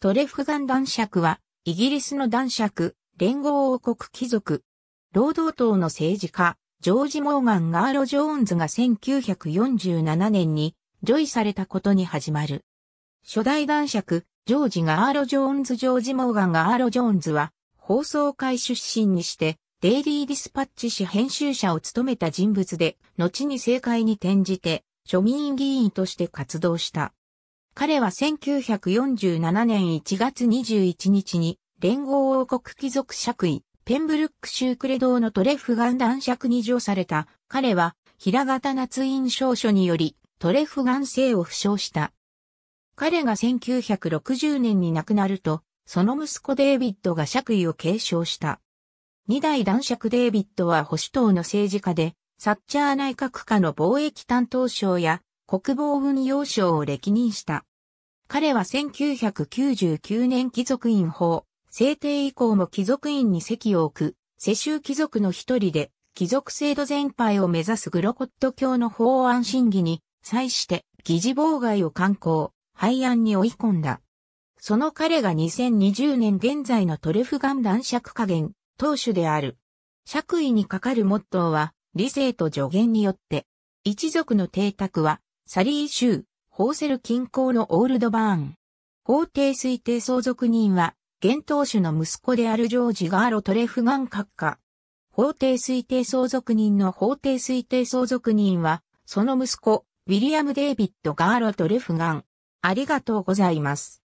トレフガン男爵は、イギリスの男爵、連合王国貴族、労働党の政治家、ジョージ・モーガン・ガーロ・ジョーンズが1947年に、ジョイされたことに始まる。初代男爵、ジョージ・ガーロ・ジョーンズ・ジョージ・モーガン・ガーロ・ジョーンズは、放送会出身にして、デイリー・ディスパッチ紙編集者を務めた人物で、後に政界に転じて、庶民議員として活動した。彼は1947年1月21日に、連合王国貴族爵位、ペンブルック州クレ堂のトレフガン男爵に上された。彼は、平型夏印証書により、トレフガン姓を負傷した。彼が1960年に亡くなると、その息子デイビッドが爵位を継承した。二代男爵デイビッドは保守党の政治家で、サッチャー内閣下の貿易担当省や国防運用省を歴任した。彼は1999年貴族院法、制定以降も貴族院に席を置く、世襲貴族の一人で、貴族制度全廃を目指すグロコット教の法案審議に、際して、議事妨害を敢行、廃案に追い込んだ。その彼が2020年現在のトルフガン男爵加減、当主である。爵位にかかるモットーは、理性と助言によって、一族の邸宅は、サリー州、ホーセル近郊のオールドバーン。法定推定相続人は、現当主の息子であるジョージ・ガーロ・トレフガン閣下。法定推定相続人の法定推定相続人は、その息子、ウィリアム・デイビッド・ガーロ・トレフガン。ありがとうございます。